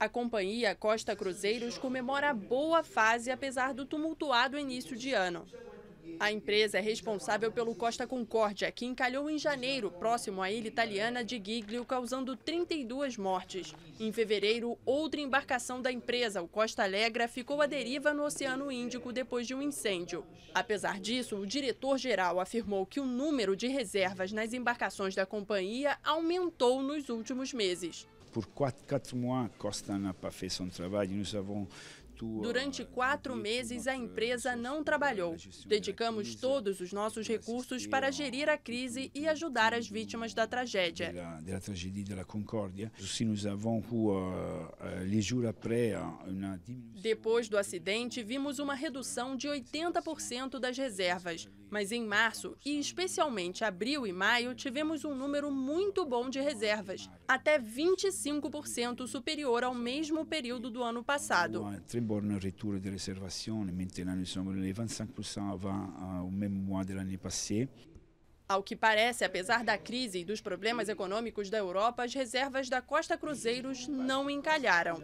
A companhia Costa Cruzeiros comemora a boa fase apesar do tumultuado início de ano. A empresa é responsável pelo Costa Concórdia, que encalhou em janeiro, próximo à ilha italiana de Giglio, causando 32 mortes. Em fevereiro, outra embarcação da empresa, o Costa Alegra, ficou à deriva no Oceano Índico depois de um incêndio. Apesar disso, o diretor-geral afirmou que o número de reservas nas embarcações da companhia aumentou nos últimos meses. Por quatro, quatro mois, Costa n'a fez um trabalho e nós avons Durante quatro meses, a empresa não trabalhou. Dedicamos todos os nossos recursos para gerir a crise e ajudar as vítimas da tragédia. Da tragédia da Concórdia, nós usamos depois do acidente, vimos uma redução de 80% das reservas. Mas em março, e especialmente abril e maio, tivemos um número muito bom de reservas, até 25% superior ao mesmo período do ano passado. Uma très de réservation. Maintenant, nous sommes 25% ao mesmo ano passado. Ao que parece, apesar da crise e dos problemas econômicos da Europa, as reservas da Costa Cruzeiros não encalharam.